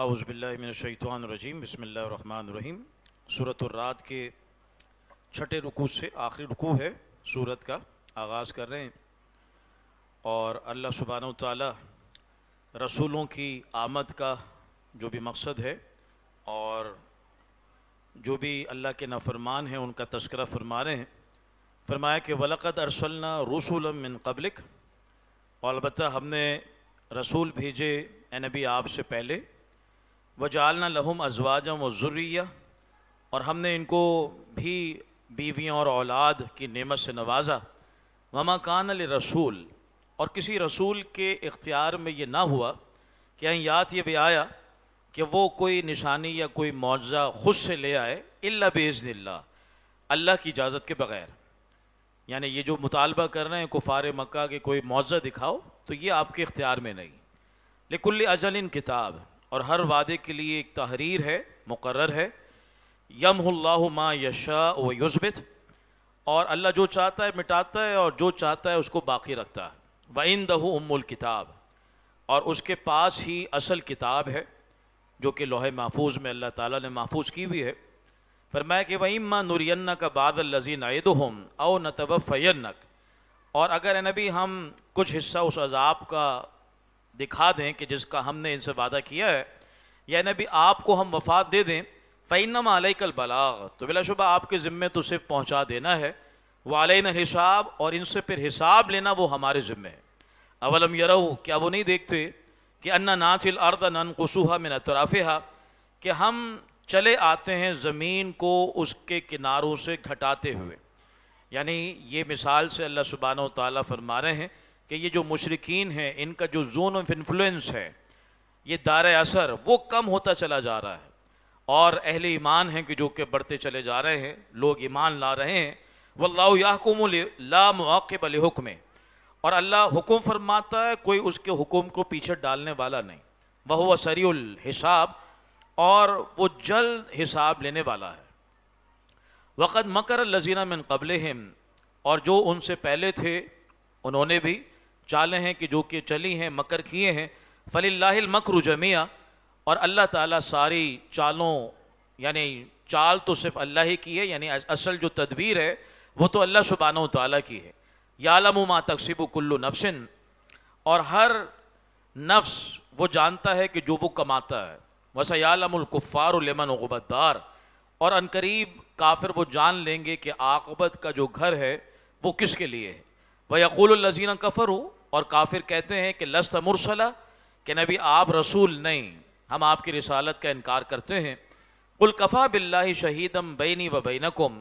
आउज़बिल्लिनशैतवानरजीम बसमीम सूरत रात के छठे रुकू से आखिरी रुकू है सूरत का आगाज़ कर रहे हैं और अल्लाह सुबहान ताली रसूलों की आमद का जो भी मकसद है और जो भी अल्लाह के नफ़रमान हैं उनका तस्करा फरमा रहे हैं फरमाया कि वलक़त अरसलना मिन कबलिक और अलबत् हमने रसूल भेजे नबी आप से पहले वजालना लहम अजवाजम ज़ुर्रिया और हमने इनको भी बीवियों और औलाद की नेमत से नवाजा ममा कान अल रसूल और किसी रसूल के इख्तियार में ये ना हुआ कि यात ये भी आया कि वो कोई निशानी या कोई मुआवजा खुद से ले आए अल्ला बेज़न अल्लाह की इजाज़त के बग़ैर यानी ये जो मुतालबा कर रहे हैं कुफार मक्का के कोई मुआवजा दिखाओ तो ये आपके इख्तियार में नहीं लेकुल अजल किताब और हर वादे के लिए एक तहरीर है मुकर्र है यमल्ला माँ यशा व युस्बित और अल्लाह जो चाहता है मिटाता है और जो चाहता है उसको बाकी रखता है व इन दहू उमुल किताब और उसके पास ही असल किताब है जो कि लोहे महफूज में अल्लाह ताला ने महफूज की हुई है पर मैं कि वही माँ नुरन्ना का बादल लजीन हम अव नतब फ़ैनक और अगर नबी हम कुछ हिस्सा उस अजाब का दिखा दें कि जिसका हमने इनसे वादा किया है या अभी आपको हम वफात दे दें फ़ैनमा कल बलाग तो बिलाशुबा आपके ज़िम्मे तो सिर्फ पहुँचा देना है न हिसाब और इनसे फिर हिसाब लेना वो हमारे ज़िम्मे है अवलम यू क्या वो नहीं देखते कि अन्ना नाथिल अर्द नन कसूहा मिन अतराफ़ा कि हम चले आते हैं ज़मीन को उसके किनारों से घटाते हुए यानी ये मिसाल से अल्लाह सुबहान ताली फरमा रहे हैं कि ये जो मुशरकिन हैं इनका जो जोन ऑफ इन्फ्लुएंस है ये दार असर वो कम होता चला जा रहा है और अहले ईमान हैं कि जो कि बढ़ते चले जा रहे हैं लोग ईमान ला रहे हैं वल्लाकुम लामकब हुक्म और अल्लाह हुक्म फरमाता है कोई उसके हुक्म को पीछे डालने वाला नहीं वह हुआ सरील हिसाब और वो जल्द हिसाब लेने वाला है वक़द मकर लजीना मिन कबल और जो उनसे पहले थे उन्होंने भी चालें हैं कि जो कि चली हैं मकर किए हैं फलील मकर जमिया और अल्लाह ताला सारी चालों यानी चाल तो सिर्फ अल्लाह ही की है यानी असल जो तदबीर है वो तो अल्लाह सुबान ताली की है यालमुमा तकसीब कुल्लु नफसिन और हर नफ्स वो जानता है कि जो वो कमाता है वैसा यालमकुफ़ार उबतदार और अनकरीब काफिर वो जान लेंगे कि आकबत का जो घर है वो किसके लिए है वयकुलजीन कफ़र हो और काफिर कहते हैं कि लस्त मुरसला कि नबी आप रसूल नहीं हम आपकी रिसालत का इनकार करते हैं कफ़ा बिल्ला शहीदम बैनी व बैनकुम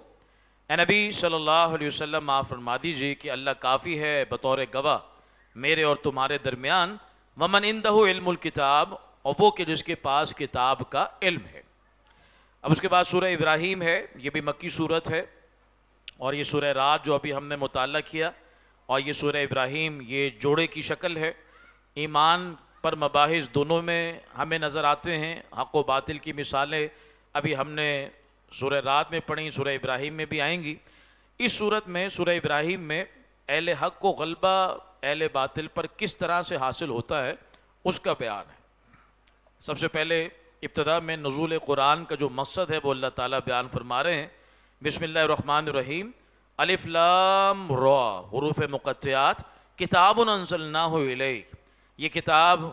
ए नबी सल्ला वसम आ फरमा दीजिए कि अल्लाह काफ़ी है बतौर गवाह मेरे और तुम्हारे दरमियान ममन इंदहुल किताब और वो कि जिसके पास किताब का इल्म है अब उसके बाद सूर इब्राहिम है ये भी मक्की सूरत है और ये सूर रात जो अभी हमने मुताल किया और ये सूर्य इब्राहिम ये जोड़े की शक्ल है ईमान पर मबाहिस दोनों में हमें नज़र आते हैं हक व बातिल की मिसालें अभी हमने सूर्य रात में पढ़ी सूर्य इब्राहिम में भी आएंगी इस सूरत में सूर्य इब्राहिम में अहल हक को गलबा अहल बातिल पर किस तरह से हासिल होता है उसका बयान है सबसे पहले इब्तदा में नजूल कुरान का जो मकसद है वो अल्लाह ताला बयान फरमा रहे हैं रहीम अलिफ्लाम रॉ हरूफ मुक़त्यात किताब हो ये किताब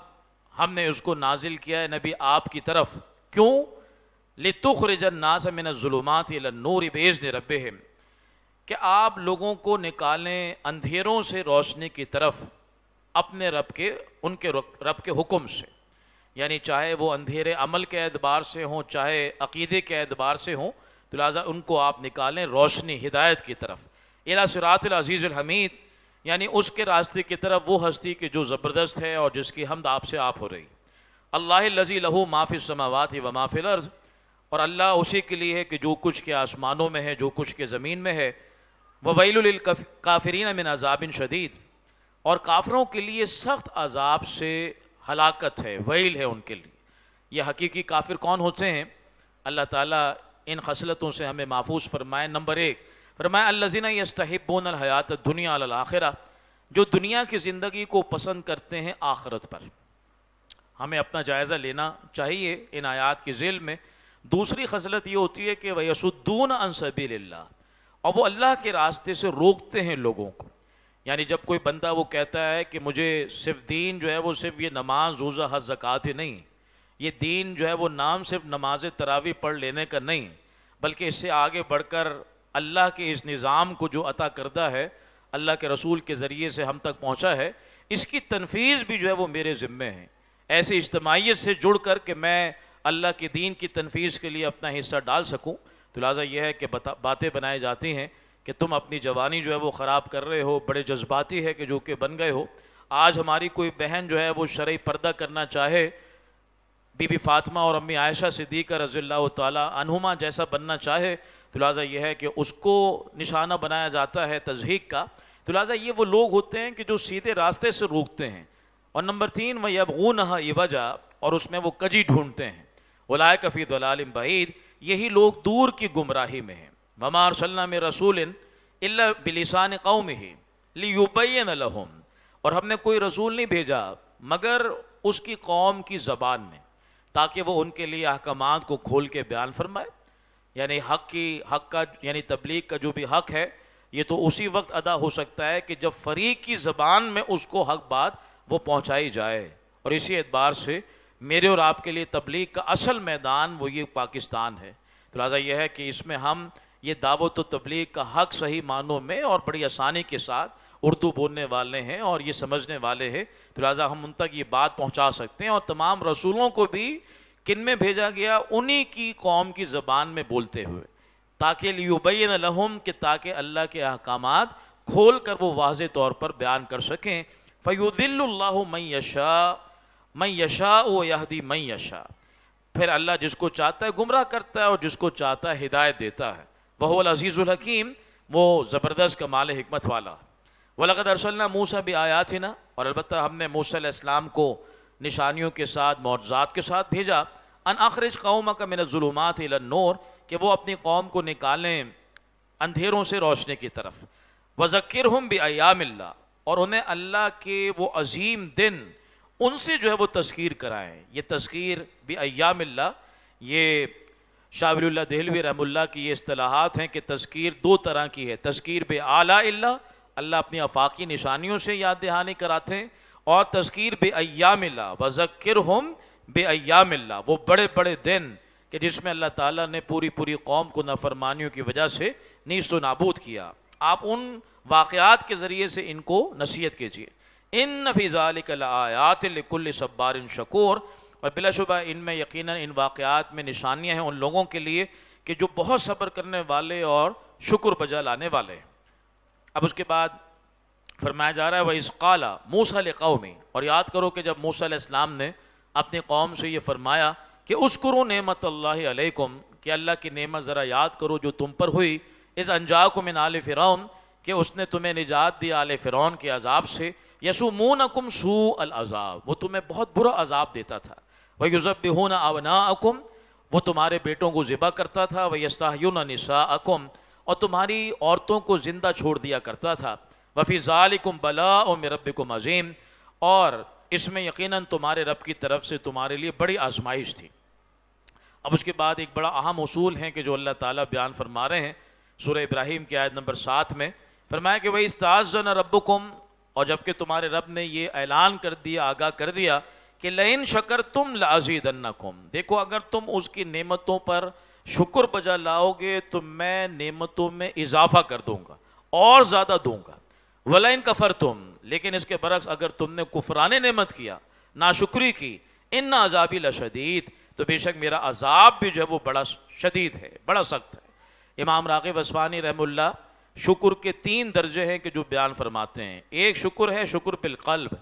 हमने उसको नाजिल किया है नबी आपकी तरफ क्यों लितुखरजन्नासमिनज़ुलुमात नूर बेज ने रब कि आप लोगों को निकालें अंधेरों से रोशनी की तरफ अपने रब के उनके रब के हुक्म से यानी चाहे वो अंधेरे अमल के एतबार से हों चाहे अकीदे के एतबार से हों तो लिहाजा उनको आप निकालें रोशनी हिदायत की तरफ एला सरातलज़ीज़ुलहमीद यानी उसके रास्ते की तरफ वो हस्ती कि जो ज़बरदस्त है और जिसकी हमद आपसे आप हो रही अल्लाह लजी लहू माफ़ी समावत व माफिल अर्ज़ और अल्लाह उसी के लिए है कि जो कुछ के आसमानों में है जो कुछ के ज़मीन में है वह वैल काफरीन मिन अजाबिन शदीद और काफरों के लिए सख्त अजाब से हलाकत है वैल है उनके लिए यह हकीकी काफिर कौन होते हैं अल्लाह ताला इन खसलतों से हमें महफूज फरमाए नंबर एक फरमाए अल्लाजीना यस्तहबोन हयात दुनिया आखिरा जो दुनिया की ज़िंदगी को पसंद करते हैं आखरत पर हमें अपना जायज़ा लेना चाहिए इन आयात की झेल में दूसरी खसलत ये होती है कि वयसुद्दून अनसबील और वो अल्लाह के रास्ते से रोकते हैं लोगों को यानी जब कोई बंदा वो कहता है कि मुझे सिर्फ दीन जो है वो सिर्फ ये नमाज रोज़ा हज जक़ात ही नहीं ये दीन जो है वो नाम सिर्फ नमाज तरावी पढ़ लेने का नहीं बल्कि इससे आगे बढ़कर अल्लाह के इस निज़ाम को जो अता करदा है अल्लाह के रसूल के ज़रिए से हम तक पहुँचा है इसकी तनफीज़ भी जो है वो मेरे ज़िम्मे है ऐसे इज्तमाहीत से जुड़ कर के मैं अल्लाह के दीन की तनफीज़ के लिए अपना हिस्सा डाल सकूँ तो लिहाजा यह है कि बातें बनाई जाती हैं कि तुम अपनी जवानी जो है वो ख़राब कर रहे हो बड़े जज्बाती है कि जो कि बन गए हो आज हमारी कोई बहन जो है वो शर्य पर्दा करना चाहे बीबी फातिमा और अम्मी आयशा सिद्दीक रजील्ला तनुमा जैसा बनना चाहे तो लिहाजा यह है कि उसको निशाना बनाया जाता है तजहीक का तो लिहाजा ये वो लोग होते हैं कि जो सीधे रास्ते से रोकते हैं और नंबर तीन वह ये वजह और उसमें वो कजी ढूंढते हैं वलाय कफ़ी दलालम बहीद यही लोग दूर की गुमराही में हैं ममार सल्लम रसूल इल्ला बिलिसान कौम ही लियुबैन लहम और हमने कोई रसूल नहीं भेजा मगर उसकी कौम की ज़बान में ताकि वो उनके लिए अहकाम को खोल के बयान फरमाए यानी हक की हक का यानी तबलीग का जो भी हक है ये तो उसी वक्त अदा हो सकता है कि जब फरीक की ज़बान में उसको हक बात वो पहुंचाई जाए और इसी एतबार से मेरे और आपके लिए तबलीग का असल मैदान वो ये पाकिस्तान है तो लिहाजा यह है कि इसमें हम ये दावत तो तबलीग का हक सही मानों में और बड़ी आसानी के साथ उर्दू बोलने वाले हैं और ये समझने वाले हैं तो लिहाजा हम उन तक ये बात पहुँचा सकते हैं और तमाम रसूलों को भी किन में भेजा गया उन्हीं की कौम की ज़बान में बोलते हुए ताकि लियुबैन लहम के ताकि अल्लाह के अहकाम खोल कर वो वाज तौर पर बयान कर सकें फ़युदिल्ला मई यशा मई यशा व यहदी मई यशा फिर अल्लाह जिसको चाहता है गुमराह करता है और जिसको चाहता है हिदायत देता है बहुल अजीज़ुल हकीम वो ज़बरदस्त कमाल हमत वाला वलकद अरसल्ला मूसा भी आया थी ना और अलबत् हमने मूसम को निशानियों के साथ मुआजात के साथ भेजा अन आखरज कौम का मिनजुलूमत नूर कि वो अपनी कौम को निकालें अंधेरों से रोशनी की तरफ वज़क्र हम भी अयामिल्ला और उन्हें अल्लाह के वो अजीम दिन उनसे जो है वो तस्कीर कराएं ये तस्कीर भी अयामिल्ला ये शावरुल्ला दहलवी रहमुल्ला की ये असलाहत हैं कि तस्कीर दो तरह की है तस्कीर बे आला अल्लाह अपनी अफाकी निशानियों से याद दहानी कराते हैं और तस्कीर बे अयामिल्ला वज़क्र हम बे अयामिल्ला वो बड़े बड़े दिन के जिसमें अल्लाह ताला ने पूरी पूरी कौम को नफरमानियों की वजह से नीस्त नाबूद किया आप उन वाक़ात के ज़रिए से इनको नसीहत कीजिए इन नफीज़ालयातकुल्ल सब्बार शकोर और बिलाशुबा इनमें यकीन इन वाक़ात में निशानियाँ हैं उन लोगों के लिए कि जो बहुत सब्र करने वाले और शुक्र बजा लाने वाले हैं अब उसके बाद फरमाया जा रहा है वही काला मूसा में और याद करो कि जब मूसा इस्लाम ने अपनी कौम से ये फरमाया कि उसकरो नमत अल्लाम कि अल्लाह की नेमत ज़रा याद करो जो तुम पर हुई इस अनजा को मिन आल फ़िरौन कि उसने तुम्हें निजात दिया आल फ़िरौन के अजाब से यसुमून अकुम सू अजाब वो तुम्हें बहुत बुरा अजाब देता था वह युजब बिहून अवना अकुम वो तुम्हारे बेटों को ज़िबा करता था वह यस्ताहन नसा अकुम और तुम्हारी औरतों को ज़िंदा छोड़ दिया करता था वफ़ी ज़ालिकुम बला ओ मेरबिकुम अजीम और इसमें यकीनन तुम्हारे रब की तरफ से तुम्हारे लिए बड़ी आजमाइश थी अब उसके बाद एक बड़ा अहम असूल है कि जो अल्लाह ताला बयान फरमा रहे हैं सूर्य इब्राहिम की आयत नंबर सात में फरमाया कि वही ताज़न रबुकुम और जबकि तुम्हारे रब ने ये ऐलान कर दिया आगाह कर दिया कि लइन शकर तुम लाजीदन्नकुम देखो अगर तुम उसकी नेमतों पर शुक्र बजा लाओगे तो मैं नेमतों में इजाफा कर दूंगा और ज़्यादा दूंगा वलाइन कफर तुम लेकिन इसके बरक्स अगर तुमने कुफरान नेमत किया नाशुक्री की इन ना अजाबी लशदीद तो बेशक मेरा अजाब भी जो है वो बड़ा शदीद है बड़ा सख्त है इमाम रागिब वसवानी रहमुल्ला शुक्र के तीन दर्जे हैं कि जो बयान फरमाते हैं एक शुक्र है शुक्र बिलकल्ब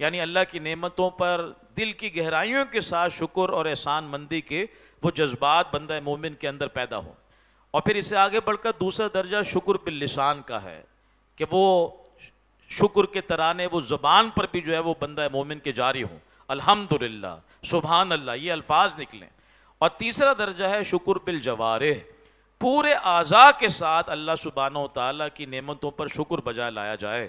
यानी अल्लाह की नेमतों पर दिल की गहराइयों के साथ शुक्र और एहसान मंदी के वो जज्बात बंद मोमिन के अंदर पैदा हो और फिर इसे आगे बढ़कर दूसरा दर्जा शुक्र बिल्लिसान का है कि वो शुक्र के तराने वो ज़बान पर भी जो है वो बंद मोमिन के जारी हों अलहमदिल्ला सुबहान अल्लाह ये अल्फाज निकलें और तीसरा दर्जा है शुक्र बिल जवारे पूरे आज़ा के साथ अल्लाह सुबहान तला की नेमतों पर शुक्र बजा लाया जाए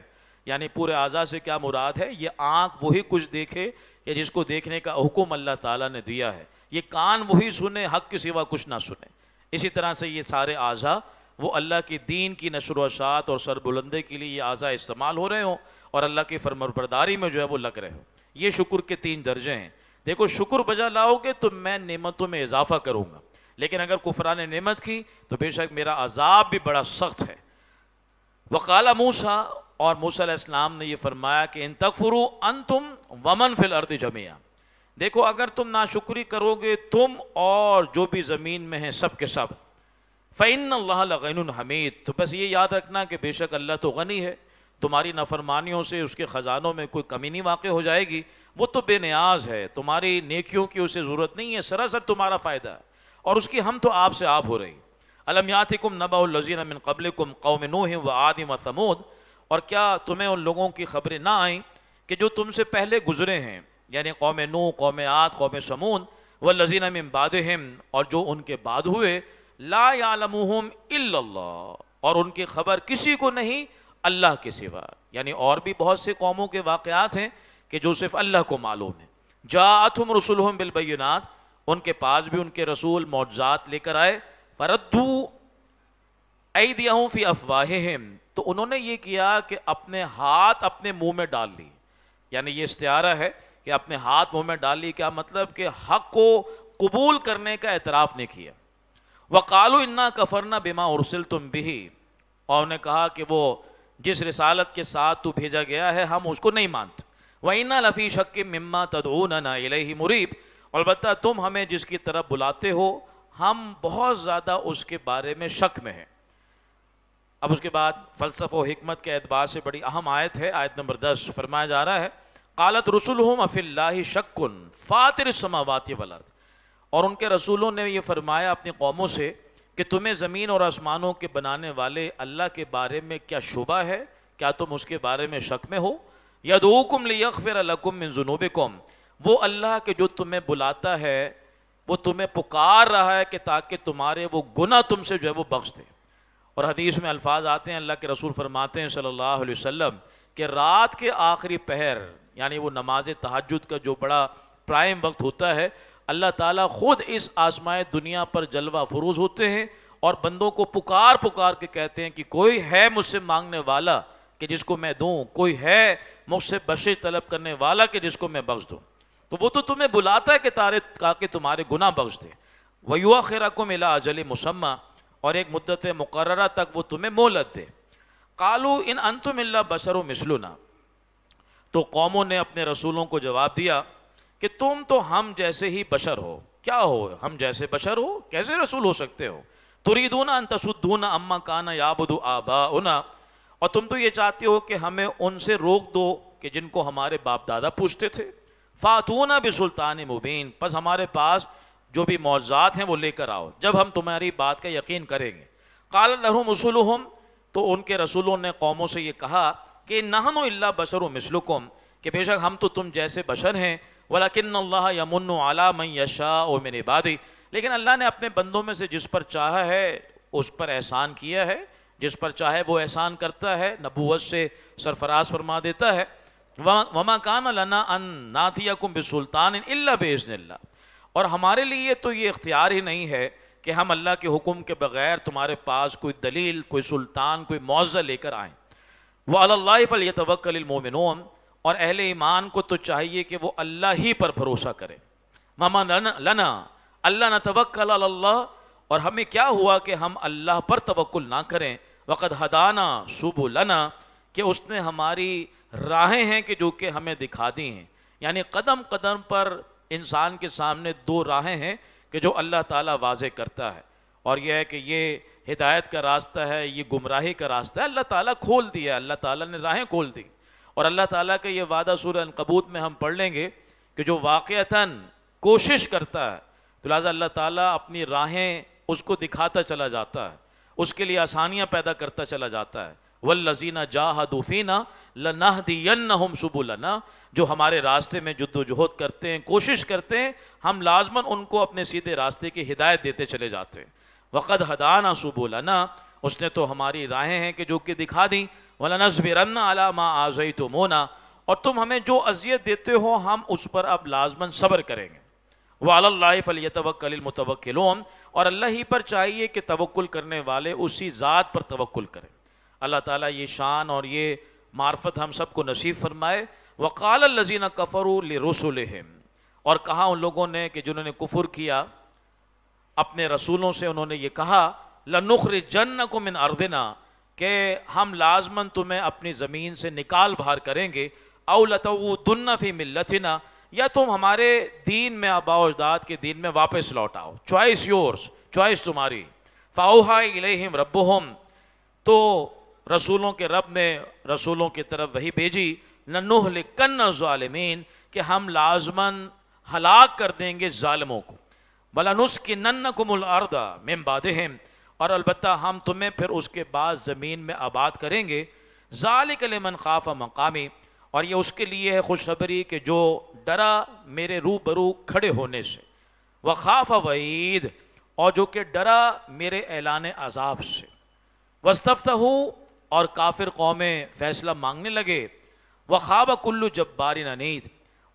यानी पूरे आज़ा से क्या मुराद है ये आँख वही कुछ देखे या जिसको देखने का हुक्म अल्लाह ताला ने दिया है ये कान वही सुने हक के सिवा कुछ ना सुने इसी तरह से ये सारे आज़ा वो अल्लाह के दीन की नशर वसात और सरबुलंदे के लिए ये आज़ा इस्तेमाल हो रहे हों और अल्लाह की फरमरबरदारी में जो है वो लग रहे हो ये शुक्र के तीन दर्जे हैं देखो शुक्र बजा लाओगे तो मैं नेमतों में इजाफा करूँगा लेकिन अगर कुफरा ने नेमत की तो बेशक मेरा अजाब भी बड़ा सख्त है वकाला मूसा और मूसम ने यह फरमाया कि इन तकफरू अन तुम वमन फिल अर्द जमिया देखो अगर तुम नाशुक्री करोगे तुम और जो भी ज़मीन में हैं सब के सब फ़ैन लगैन हमीद तो बस ये याद रखना कि बेशक अल्लाह तो गनी है तुम्हारी नफरमानियों से उसके ख़जानों में कोई कमी नहीं वाक़ हो जाएगी वो तो बेनियाज है तुम्हारी नेकियों की उसे ज़रूरत नहीं है सरासर तुम्हारा फ़ायदा है और उसकी हम तो आपसे आप हो रही अलमयातिकुम नबाउलजीन लज़ीन कबल कौम नूह व आदिम समूद और क्या तुम्हें उन लोगों की खबरें ना आई कि जो तुमसे पहले गुजरे हैं यानी कौम नू कौम आत कौम समून व लजीन इम्बाद और जो उनके बाद हुए ला यालमहम और उनकी खबर किसी को नहीं अल्लाह के सिवा यानी और भी बहुत से कौमों के वाक़ात हैं कि जो सिर्फ अल्लाह को मालूम है जातुम रसुल बिलबैनाथ उनके पास भी उनके रसूल मोजात लेकर आए फरदू ऐदियाँ फी अफवाहम तो उन्होंने ये किया कि अपने हाथ अपने मुंह में डाल ली यानी ये इश्तारा है कि अपने हाथ मुंह में डाल ली क्या मतलब कि हक को कबूल करने का एतराफ़ नहीं किया वकालो इन्ना कफरना बिमा उर्सिल तुम भी और उन्हें कहा कि वो जिस रिसालत के साथ तू भेजा गया है हम उसको नहीं मानते वही ना लफ़ी शक के मम्मा तदो ना ही मुरीब अलबत् तुम हमें जिसकी तरफ बुलाते हो हम बहुत ज़्यादा उसके बारे में शक में हैं अब उसके बाद फ़लसफ़ हमत के अतबार से बड़ी अहम आयत है आयत नंबर दस फरमाया जा रहा है कालत रसुल अफ़िल्ला शक्न फ़ातिर समावाती वलत और उनके रसूलों ने यह फरमाया अपनी कौमों से कि तुम्हें ज़मीन और आसमानों के बनाने वाले अल्लाह के बारे में क्या शुबा है क्या तुम उसके बारे में शक में हो या यदोकुम लियफ़िर लकुम मिन कौम वो अल्लाह के जो तुम्हें बुलाता है वो तुम्हें पुकार रहा है कि ताकि तुम्हारे वो गुना तुमसे जो है वो बख्श दें और हदीस में अल्फाज आते हैं अल्लाह के रसूल फरमाते हैं सल्लल्लाहु अलैहि वसल्लम कि रात के आखिरी पहर यानी वो नमाज तहजद का जो बड़ा प्राइम वक्त होता है अल्लाह ताला खुद इस आसमाय दुनिया पर जलवा फरोज होते हैं और बंदों को पुकार पुकार के कहते हैं कि कोई है मुझसे मांगने वाला कि जिसको मैं दूँ कोई है मुझसे बशे तलब करने वाला कि जिसको मैं बख्श दूँ तो वो तो तुम्हें बुलाता है कि तारे का तुम्हारे गुना बख्श दें वयुआ खेरा को मिला अजल मुसम्मा और एक मुद्दत मुकर तक वो तुम्हें मोहलत दे कालू इन अंतमिल्ला बशर मिसलुना तो कौमों ने अपने रसूलों को जवाब दिया कि तुम तो हम जैसे ही बशर हो क्या हो हम जैसे बशर हो कैसे रसूल हो सकते हो तुरीदूना तसुद्दूना अम्मा काना याबुदू आबा उना और तुम तो ये चाहते हो कि हमें उनसे रोक दो कि जिनको हमारे बाप दादा पूछते थे फातूना भी सुल्तान मुबीन बस हमारे पास जो भी मौजात हैं वो लेकर आओ जब हम तुम्हारी बात का यकीन करेंगे काल नहरुम रसूलहम तो उनके रसूलों ने कौमों से ये कहा कि नहन अल्ला बशर मिसलुकुम कि बेशक हम तो तुम जैसे बशर हैं वलाकिन अल्लाह यमुन आला मई यशा ओ मेन इबादी लेकिन अल्लाह ने अपने बंदों में से जिस पर चाहा है उस पर एहसान किया है जिस पर चाहे वो एहसान करता है नबूवत से सरफराज फरमा देता है वमा कान लना अन नाथिया बिसुल्तान इल्ला बेजन और हमारे लिए तो ये इख्तियार ही नहीं है कि हम अल्लाह के हुक्म के बगैर तुम्हारे पास कोई दलील कोई सुल्तान कोई मुआवजा लेकर आएँ वल्ला फ़लतवक्लमोमिन और अहल ईमान को तो चाहिए कि वो अल्लाह ही पर भरोसा करे मामा लना अल्लाह न तवक्ल अल्लाह और हमें क्या हुआ कि हम अल्लाह पर तवक्ल ना करें वक़द हदाना शुभ लना कि उसने हमारी राहें हैं कि जो कि हमें दिखा दी हैं यानी कदम कदम पर इंसान के सामने दो राहें हैं कि जो अल्लाह ताला वाजे करता है और यह है कि ये हिदायत का रास्ता है ये गुमराही का रास्ता है अल्लाह ताला खोल दिया अल्लाह ताला ने राहें खोल दी और अल्लाह ताला का ये वादा सूर अनकबूत में हम पढ़ लेंगे कि जो वाक़ता कोशिश करता है तो लिहाजा अल्लाह ताली अपनी राहें उसको दिखाता चला जाता है उसके लिए आसानियाँ पैदा करता चला जाता है वल्लजीना जाहदूफीना हम सुबुलना जो हमारे रास्ते में जद्दोजहद करते हैं कोशिश करते हैं हम लाजमन उनको अपने सीधे रास्ते की हिदायत देते चले जाते हैं वक़द हदाना सुबुलना उसने तो हमारी राहें हैं कि जो कि दिखा दी वाला अला माँ आजई तो मोना और तुम हमें जो अजियत देते हो हम उस पर अब लाजमन सब्र करेंगे वालफ़लियतवक्लमतवक्लोम और अल्लाह ही पर चाहिए कि तवक्ल करने वाले उसी ज़ात पर तवक्ल करें अल्लाह ताला ये शान और ये मार्फत हम सबको नसीब फरमाए वक़ाल लजीना कफ़र रसुल और कहा उन लोगों ने कि जिन्होंने कुफुर किया अपने रसूलों से उन्होंने ये कहा लनुखर जन्न को मिन अर्दना के हम लाजमन तुम्हें अपनी ज़मीन से निकाल बाहर करेंगे अवलतुन्न फ़ी मिलतना या तुम हमारे दीन में आबा अजदाद के दीन में वापस लौट आओ चॉइस योर्स चॉइस तुम्हारी फ़ाउहा रब तो रसूलों के रब ने रसूलों की तरफ वही भेजी नन्नोहल कन्न ालमीन कि हम लाजमन हलाक कर देंगे ालमों को बलानुस की नन्न कुमलदा मेम हैं और अलबत् हम तुम्हें फिर उसके बाद ज़मीन में आबाद करेंगे ज़ालिकलमन खाफ मकामी और ये उसके लिए है खुशखबरी कि जो डरा मेरे रू बरू खड़े होने से व खाफ वईद और जो कि डरा मेरे ऐलान अजाब से वस्तफ़ हूँ और काफिर कौमें फैसला मांगने लगे व खाब कुल्लू जब्बार ननीद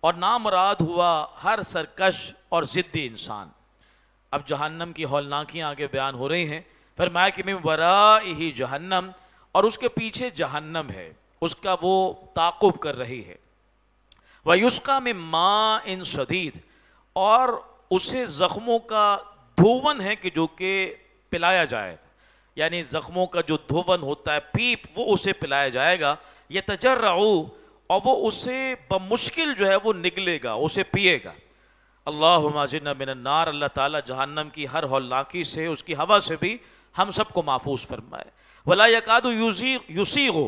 और नामराद हुआ हर सरकश और ज़िद्दी इंसान अब जहन्नम की हौलनाकियाँ आगे बयान हो रही हैं फिर मैं कि मैं वरा ही जहन्नम और उसके पीछे जहन्नम है उसका वो ताकुब कर रही है वयुस्का में माँ इन शदीद और उसे ज़ख्मों का धोवन है कि जो कि पिलाया जाए यानी ज़ख्मों का जो धोवन होता है पीप वो उसे पिलाया जाएगा ये तजर्राऊ और वो उसे बमुश्किल जो है वो निकलेगा उसे पिएगा अल्लाह माजिन मिनन्नार अल्लाह ताला जहन्नम की हर हौलनाकी से उसकी हवा से भी हम सबको महफूज फरमाए वला यकाद यूसी हो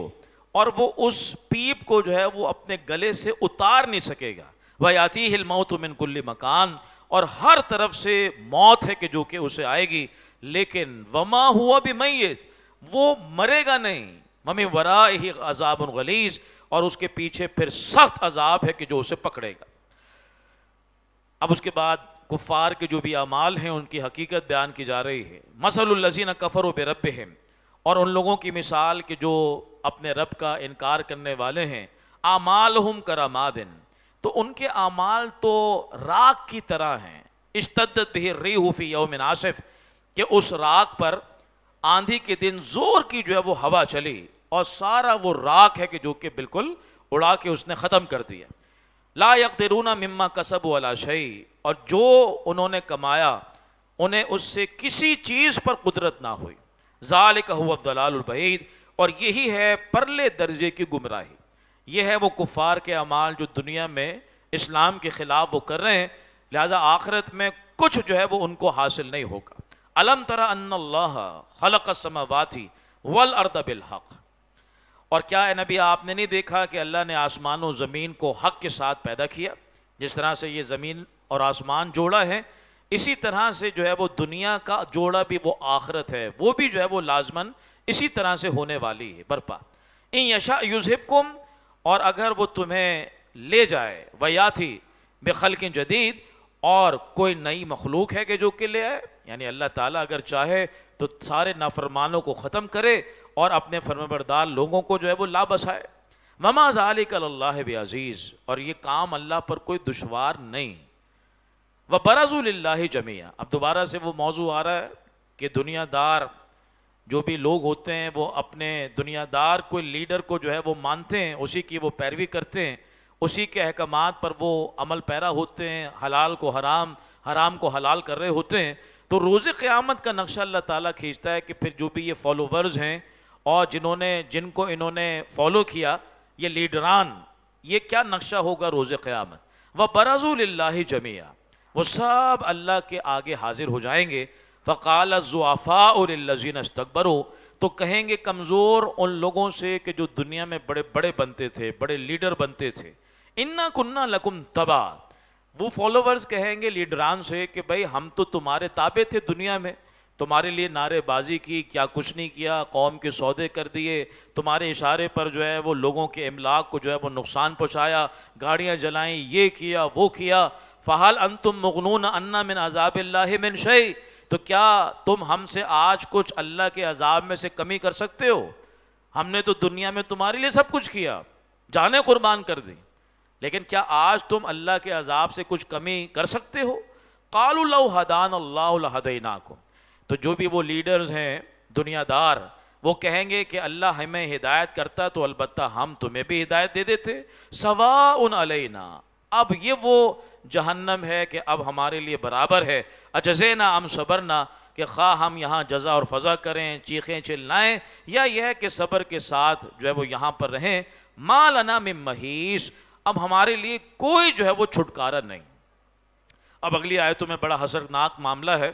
और वो उस पीप को जो है वो अपने गले से उतार नहीं सकेगा वह आती हिल मौत कुल्ली मकान और हर तरफ से मौत है कि जो कि उसे आएगी लेकिन वमा हुआ भी मैत वो मरेगा नहीं मम्मी वरा ही अजाब गलीज और उसके पीछे फिर सख्त अजाब है कि जो उसे पकड़ेगा अब उसके बाद कुफार के जो भी अमाल हैं उनकी हकीकत बयान की जा रही है मसलजीन कफ़र बे रब और उन लोगों की मिसाल के जो अपने रब का इनकार करने वाले हैं आमाल हम करामादिन तो उनके अमाल तो राग की तरह हैं इश्तदत भी रे हूफ़ी यौमिन आसिफ़ कि उस राख पर आंधी के दिन जोर की जो है वो हवा चली और सारा वो राख है कि जो कि बिल्कुल उड़ा के उसने ख़त्म कर दिया ला यकदरूना मिम्मा कसब वाला शई और जो उन्होंने कमाया उन्हें उससे किसी चीज़ पर कुदरत ना हुई जाल हुआ दलालबैद और यही है परले दर्जे की गुमराही यह है वो कुफार के अमाल जो दुनिया में इस्लाम के ख़िलाफ़ वो कर रहे हैं लिहाजा आखिरत में कुछ जो है वो उनको हासिल नहीं होगा अलम तरा खलक समावाती वल अर्द बिल हक और क्या है नबी आपने नहीं देखा कि अल्लाह ने आसमान और ज़मीन को हक के साथ पैदा किया जिस तरह से ये ज़मीन और आसमान जोड़ा है इसी तरह से जो है वो दुनिया का जोड़ा भी वो आखरत है वो भी जो है वो लाजमन इसी तरह से होने वाली है बर्पा इन यशा युजहब और अगर वो तुम्हें ले जाए या थी बेखल जदीद और कोई नई मखलूक है कि जो के ले आए यानी अल्लाह ताला अगर चाहे तो सारे नाफरमानों को ख़त्म करे और अपने फर्मबरदार लोगों को जो है वो ला बसाए ममा ज़ालिकल्लाह अज़ीज़ और ये काम अल्लाह पर कोई दुशवार नहीं व बराजुल्ला जमिया अब दोबारा से वो मौजू आ रहा है कि दुनियादार जो भी लोग होते हैं वो अपने दुनियादार कोई लीडर को जो है वो मानते हैं उसी की वो पैरवी करते हैं उसी के अहकाम पर वो अमल पैरा होते हैं हलाल को हराम हराम को हलाल कर रहे होते हैं तो रोज़ क़्यामत का नक्शा अल्लाह ताला खींचता है कि फिर जो भी ये फॉलोवर्स हैं और जिन्होंने जिनको इन्होंने फॉलो किया ये लीडरान ये क्या नक्शा होगा रोज़ क़्यामत व बराजुल्ला जमिया वो सब अल्लाह के आगे हाजिर हो जाएंगे फ़काल जुआफ़ा और लजीन अस्तकबर तो कहेंगे कमज़ोर उन लोगों से कि जो दुनिया में बड़े बड़े बनते थे बड़े लीडर बनते थे इन्ना कुन्ना लकुम तबा वो फॉलोवर्स कहेंगे लीडरान से कि भाई हम तो तुम्हारे ताबे थे दुनिया में तुम्हारे लिए नारेबाजी की क्या कुछ नहीं किया कौम के सौदे कर दिए तुम्हारे इशारे पर जो है वो लोगों के इमलाक को जो है वो नुकसान पहुँचाया गाड़ियाँ जलाएं ये किया वो किया फ़हाल अन तुम मगनून अन्ना मिन अजाब मिन शे तो क्या तुम हमसे आज कुछ अल्लाह के अजाब में से कमी कर सकते हो हमने तो दुनिया में तुम्हारे लिए सब कुछ किया जाने कुर्बान कर दी लेकिन क्या आज तुम अल्लाह के अजाब से कुछ कमी कर सकते हो कालदान अल्लाहदना को तो जो भी वो लीडर्स हैं दुनियादार वो कहेंगे कि अल्लाह हमें हिदायत करता तो अलबत् हम तुम्हें भी हिदायत दे देते सवा उन अलना अब ये वो जहन्नम है कि अब हमारे लिए बराबर है अजजेना हम ना कि खा हम यहाँ जजा और फजा करें चीखें चिल्लाएं या यह कि सबर के साथ जो है वो यहाँ पर रहें मालना में महीश अब हमारे लिए कोई जो है वो छुटकारा नहीं अब अगली आयतों में बड़ा हसरनाक मामला है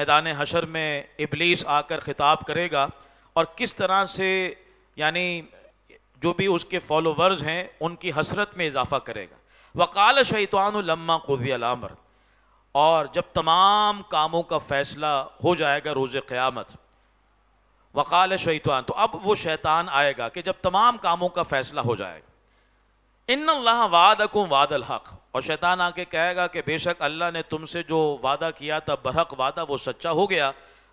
मैदान हशर में इबलीस आकर खिताब करेगा और किस तरह से यानी जो भी उसके फॉलोवर्स हैं उनकी हसरत में इजाफा करेगा वकाल शैतान लम्मा कोवियामर और जब तमाम कामों का फैसला हो जाएगा रोज़ क़्यामत वकाल शैतान तो अब वो शैतान आएगा कि जब तमाम कामों का फैसला हो जाएगा इन अल्लाह वादकुम वादल हक और शैतान आके कहेगा कि बेशक अल्लाह ने तुमसे जो वादा किया था बरहक वादा वो सच्चा हो गया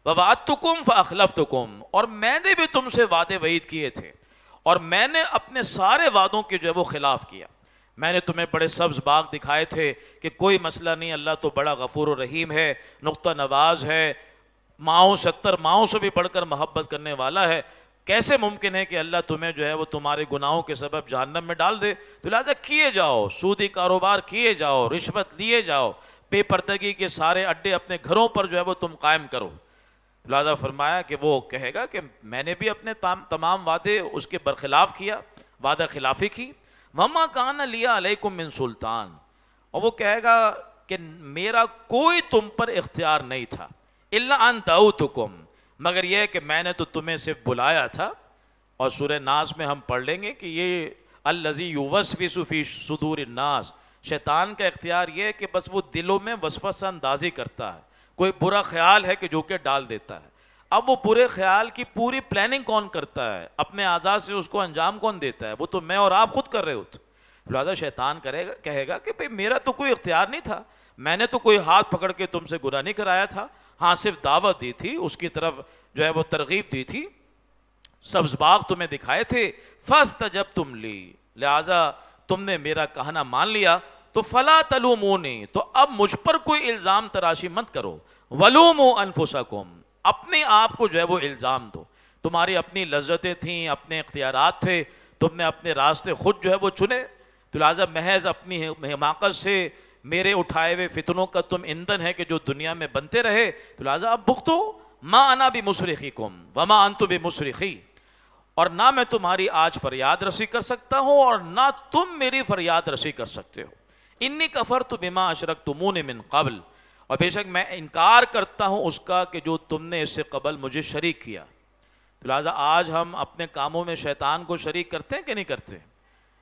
ववाद तुकुम फ़लफ तुकुम और मैंने भी तुमसे वादे वहीद किए थे और मैंने अपने सारे वादों के जो है वो खिलाफ किया मैंने तुम्हें बड़े सब्ज बाग दिखाए थे कि कोई मसला नहीं अल्लाह तो बड़ा गफूर रहीम है नुक़ नवाज है माओ सत्तर माओ से भी बढ़कर मोहब्बत करने वाला है कैसे मुमकिन है कि अल्लाह तुम्हें जो है वो तुम्हारे गुनाहों के सबब जहन्नम में डाल दे तो लिहाजा किए जाओ सूदी कारोबार किए जाओ रिश्वत लिए जाओ बेपरदगी के सारे अड्डे अपने घरों पर जो है वो तुम कायम करो लिहाजा फरमाया कि वो कहेगा कि मैंने भी अपने तमाम वादे उसके बरखिलाफ़ किया वादा खिलाफी की ममा कान लिया अलैकुम मिन सुल्तान और वो कहेगा कि मेरा कोई तुम पर इख्तियार नहीं था इल्ला अन मगर यह कि मैंने तो तुम्हें सिर्फ बुलाया था और सूर्य नाज में हम पढ़ लेंगे कि ये अल्लजी युवस भी सूफी सदूर नाज शैतान का इख्तियार ये है कि बस वो दिलों में वसवस अंदाजी करता है कोई बुरा ख्याल है कि जो के डाल देता है अब वो बुरे ख्याल की पूरी प्लानिंग कौन करता है अपने आज़ाद से उसको अंजाम कौन देता है वो तो मैं और आप खुद कर रहे हो तो। लिहाजा शैतान करेगा कहेगा कि भाई मेरा तो कोई इख्तियार नहीं था मैंने तो कोई हाथ पकड़ के तुमसे गुना नहीं कराया था हाँ सिर्फ दावत दी थी उसकी तरफ जो है वो तरगीब दी थी सब्ज बाग तुम्हें दिखाए थे फस्त जब तुम ली लिहाजा तुमने मेरा कहना मान लिया तो फला तलुमोनी तो अब मुझ पर कोई इल्ज़ाम तराशी मत करो वलूमो अनफुसकुम अपने आप को जो है वो इल्ज़ाम दो तुम्हारी अपनी लज्जतें थीं अपने इख्तियार थे तुमने अपने रास्ते खुद जो है वो चुने तो लिहाजा महज अपनी हिमाकत से मेरे उठाए हुए फितनों का तुम ईंधन है कि जो दुनिया में बनते रहे तो लिहाजा अब भुगतो माँ आना भी मुशरखी कुम व माँ अन भी मुशरखी और ना मैं तुम्हारी आज फरियाद रसी कर सकता हूँ और ना तुम मेरी फरियाद रसी कर सकते हो इन्नी कफर तो बिमा अशरक तुमून मिन कबल और बेशक मैं इनकार करता हूँ उसका कि जो तुमने इससे कबल मुझे शरीक किया तो लिहाजा आज हम अपने कामों में शैतान को शरीक करते हैं कि नहीं करते हैं?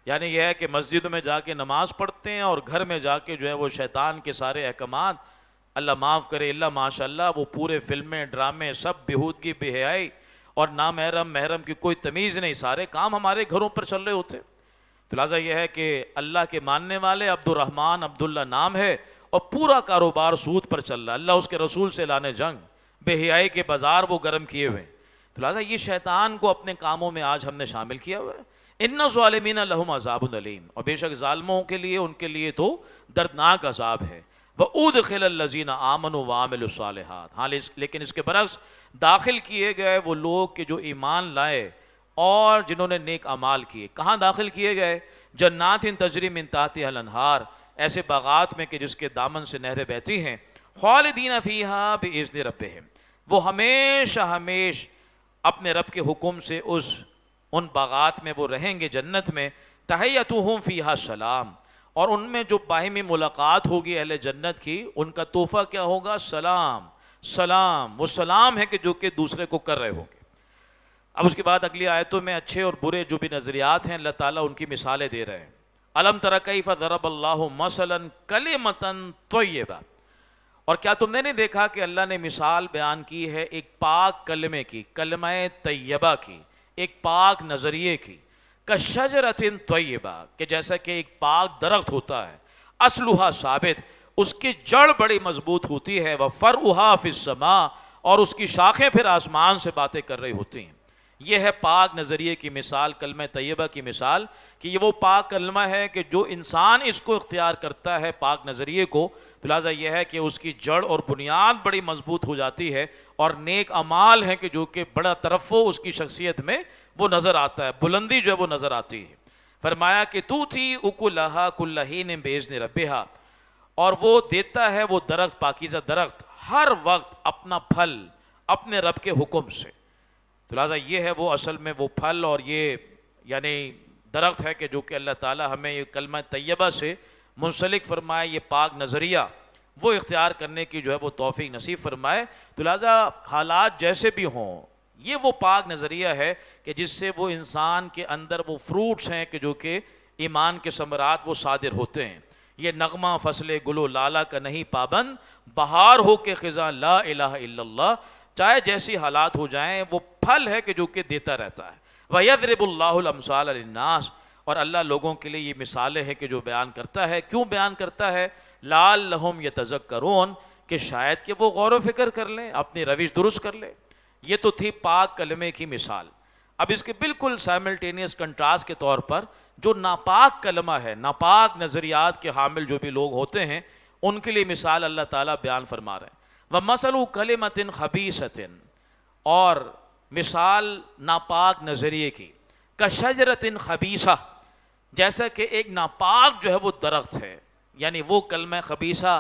यानी यह है कि मस्जिद में जाके नमाज पढ़ते हैं और घर में जाके जो है वो शैतान के सारे अहकाम अल्लाह माफ़ करे अल्लाह माशाल्लाह वो पूरे फिल्में ड्रामे सब बेहूदगी बेहयाई और ना महरम महरम की कोई तमीज़ नहीं सारे काम हमारे घरों पर चल रहे होते तो लिहाजा यह है कि अल्लाह के मानने वाले अब्दुलरहमान अब्दुल्ला नाम है और पूरा कारोबार सूद पर चल रहा है अल्लाह उसके रसूल से लाने जंग बेहयाई के बाज़ार वो गर्म किए हुए तो लिहाजा ये शैतान को अपने कामों में आज हमने शामिल किया हुआ है इन्नामीन ालमीन लहम अजाबलीम और बेशक ालमों के लिए उनके लिए तो दर्दनाक अजाब है व खिल लजीना आमन वामिल सालहत हाँ लेकिन इसके बरक्स दाखिल किए गए वो लोग के जो ईमान लाए और जिन्होंने नेक अमाल किए कहाँ दाखिल किए गए जन्नात इन तजरी मिन ताती हलनहार ऐसे बागात में कि जिसके दामन से नहरें बहती हैं खालदीन फ़ीहा बेज़न रब वो हमेशा हमेश अपने रब के हुक्म से उस उन बागात में वो रहेंगे जन्नत में तहैत हूँ फ़ीहा सलाम और उनमें जो बाहिमी मुलाकात होगी अहल जन्नत की उनका तोहफ़ा क्या होगा सलाम सलाम वो सलाम है कि जो कि दूसरे को कर रहे होंगे अब उसके बाद अगली आयतों में अच्छे और बुरे जो भी नज़रियात हैं अल्लाह ताला उनकी मिसालें दे रहे हैं अलम तरकईफ़ ज़रब अल्लाह मसलन कले मतन तोयबा और क्या तुमने नहीं देखा कि अल्लाह ने मिसाल बयान की है एक पाक कलमे की कलम तय्यबा की एक पाक नज़रिए की अतिन तय्यबा कि जैसा कि एक पाक दरख्त होता है असलुहा साबित उसकी जड़ बड़ी मजबूत होती है वह फ़र उहा समा और उसकी शाखें फिर आसमान से बातें कर रही होती हैं यह है पाक नज़रिए की मिसाल कलम तय्यबा की मिसाल कि ये वो पाक कलमा है कि जो इंसान इसको इख्तियार करता है पाक नज़रिए को तो लिहाजा यह है कि उसकी जड़ और बुनियाद बड़ी मजबूत हो जाती है और नेक अमाल है कि जो कि बड़ा तरफ़ो उसकी शख्सियत में वो नज़र आता है बुलंदी जो है वो नज़र आती है फरमाया कि तू थी उकुलहा कुल्लही ने बेजने रबेहा और वो देता है वो दरख्त पाकिजा दरख्त हर वक्त अपना फल अपने रब के हुक्म से तो लिहाजा ये है वो असल में वो फल और ये यानी दरख्त है कि जो कि अल्लाह ताला हमें ये कलमा तैयबा से मुंसलिक फरमाए ये पाक नज़रिया वो इख्तियार करने की जो है वो तोफ़ी नसीब फरमाए तो लिहाजा हालात जैसे भी हों ये वो पाक नज़रिया है कि जिससे वो इंसान के अंदर वो फ्रूट्स हैं कि जो कि ईमान के समरात वो सादिर होते हैं ये नगमा फसल गुलो लाला का नहीं पाबंद बहार हो के खज़ा ला इला चाहे जैसी हालात हो जाएं वो फल है कि जो कि देता रहता है वयदरबुल्लामसालनास और अल्लाह लोगों के लिए ये मिसालें हैं कि जो बयान करता है क्यों बयान करता है लाल लहम ये तजक करोन कि शायद कि वो गौर फिक्र कर लें अपनी रविश दुरुस्त कर लें ये तो थी पाक कलमे की मिसाल अब इसके बिल्कुल साइमल्टेनियस कंट्रास्ट के तौर पर जो नापाक कलमा है नापाक नज़रियात के हामिल जो भी लोग होते हैं उनके लिए मिसाल अल्लाह ताला बयान फरमा रहे हैं व मसलू कलमतिन हबीसतिन और मिसाल नापाक नज़रिए की कशजरतिन खबीसा जैसा कि एक नापाक जो है वो दरख्त है यानी वो कलम खबीसा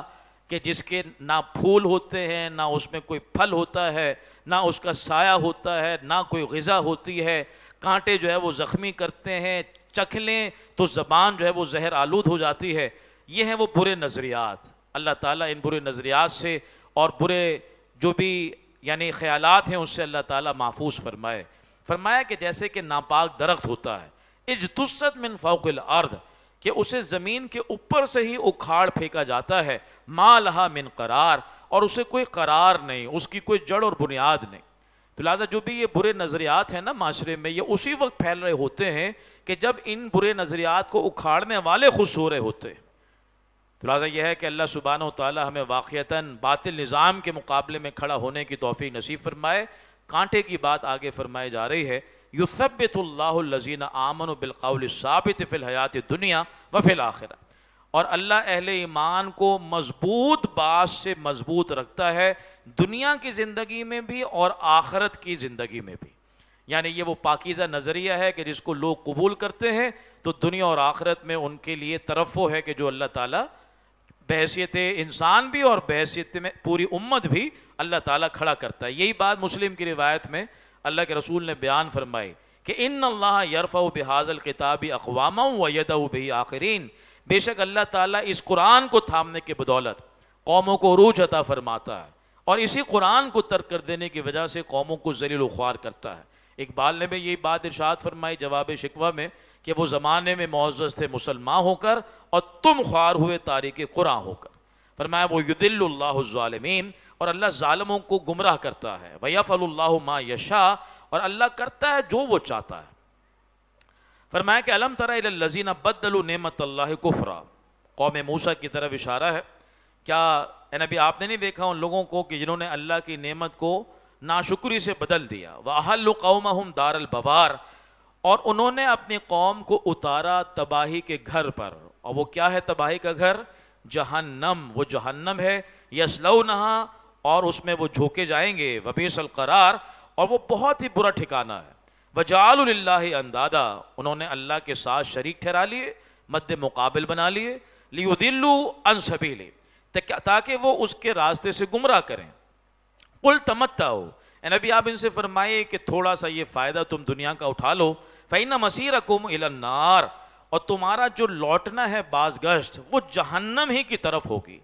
कि जिसके ना फूल होते हैं ना उसमें कोई फल होता है ना उसका साया होता है ना कोई गज़ा होती है कांटे जो है वो ज़ख्मी करते हैं चख लें तो ज़बान जो है वो जहर आलूद हो जाती है ये हैं वो बुरे नज़रियात अल्लाह ताला इन बुरे नज़रियात से और बुरे जो भी यानी ख़्यालात हैं उससे अल्लाह ताला महफूज फरमाए फरमाया कि जैसे कि नापाक दरख्त होता है इजतुस्त मिन फ़ौकुल अर्द कि उसे ज़मीन के ऊपर से ही उखाड़ फेंका जाता है मा लहा मिन करार और उसे कोई करार नहीं उसकी कोई जड़ और बुनियाद नहीं तो लिहाजा जो भी ये बुरे नज़रियात हैं ना माशरे में ये उसी वक्त फैल रहे होते हैं कि जब इन बुरे नज़रियात को उखाड़ने वाले खुश हो रहे होते हैं तो लिहाजा यह है कि अल्लाह सुबहान ताली हमें वाक़ता बातिल निज़ाम के मुकाबले में खड़ा होने की तोफ़ी नसीब फरमाए कांटे की बात आगे फरमाई जा रही है युसबितल्लाजीन आमन बिलकौल साबित फ़िल हयात दुनिया व फिल आखिर और अल्लाह अहल ईमान को मजबूत बात से मजबूत रखता है दुनिया की ज़िंदगी में भी और आखरत की ज़िंदगी में भी यानी ये वो पाकिज़ा नज़रिया है कि जिसको लोग कबूल करते हैं तो दुनिया और आखरत में उनके लिए तरफ़ो है कि जो अल्लाह ताला बहसीत इंसान भी और बहसीत में पूरी उम्मत भी अल्लाह ताला खड़ा करता है यही बात मुस्लिम की रिवायत में अल्लाह के रसूल ने बयान फरमाए कि इन अल्लाह यरफ़ा बिहाजल किताबी अकवाम व यद बही आखरीन बेशक अल्लाह ताला इस कुरान को थामने के बदौलत कौमों को रूज अता फरमाता है और इसी कुरान को तर्क कर देने की वजह से कौमों को जलील उखार करता है इकबाल ने भी यही बात इर्शाद फरमाई जवाब शिकवा में कि वो ज़माने में मोज़ थे मुसलमान होकर और तुम ख्वार हुए तारीख कुरान होकर फरमाया वो युदिल्लामीन और अल्लाह ालमों को गुमराह करता है भैया फल्ला मा यशा और अल्लाह करता है जो वो चाहता है फरमाया कि अलम तरह लजीना बदलू नमत अल्लाह कुफरा कौम मूसा की तरफ इशारा है क्या नबी आपने नहीं देखा उन लोगों को कि जिन्होंने अल्लाह की नेमत को नाशुक्री से बदल दिया वाहल कौम हम दारल बवार और उन्होंने अपनी कौम को उतारा तबाही के घर पर और वो क्या है तबाही का घर जहन्नम वो जहन्नम है यसलो नहा और उसमें वो झोंके जाएंगे वबीसल करार और वो बहुत ही बुरा ठिकाना है वजाल्ला अंदादा उन्होंने अल्लाह के साथ शरीक ठहरा लिए मद मुकाबिल बना लिए लियुदिल्लू अनसबीले ताकि वो उसके रास्ते से गुमराह करें कुल तमत्ता हो एन अभी आप इनसे फरमाइए कि थोड़ा सा ये फ़ायदा तुम दुनिया का उठा लो फ़ैना मसीर कुम इलनार और तुम्हारा जो लौटना है बाज गश्त वो जहन्नम ही की तरफ होगी